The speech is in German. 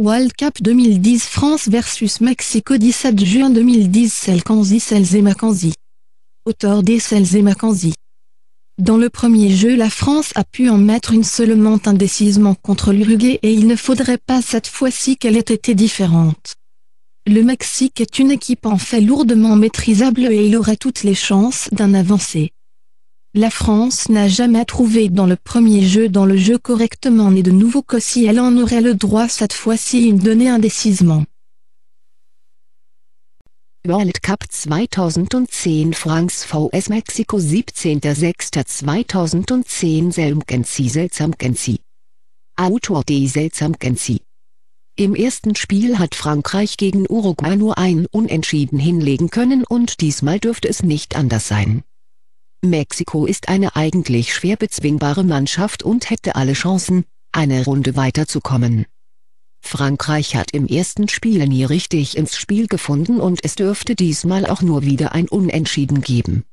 World Cup 2010 France versus Mexico 17 juin 2010 Selkanzi Mackenzie. Auteur des Dans le premier jeu la France a pu en mettre une seulement indécisement contre l'Uruguay et il ne faudrait pas cette fois-ci qu'elle ait été différente. Le Mexique est une équipe en fait lourdement maîtrisable et il aurait toutes les chances d'un avancé. La France n'a jamais trouvé dans le premier jeu dans le jeu correctement né de nouveau que si elle en aurait le droit cette fois-ci une donnée indécisement. World Cup 2010 France vs Mexiko 17.06.2010 Selmkensi Seltsamkensi Autor D. Seltsamkensi im ersten Spiel hat Frankreich gegen Uruguay nur ein Unentschieden hinlegen können und diesmal dürfte es nicht anders sein. Mexiko ist eine eigentlich schwer bezwingbare Mannschaft und hätte alle Chancen, eine Runde weiterzukommen. Frankreich hat im ersten Spiel nie richtig ins Spiel gefunden und es dürfte diesmal auch nur wieder ein Unentschieden geben.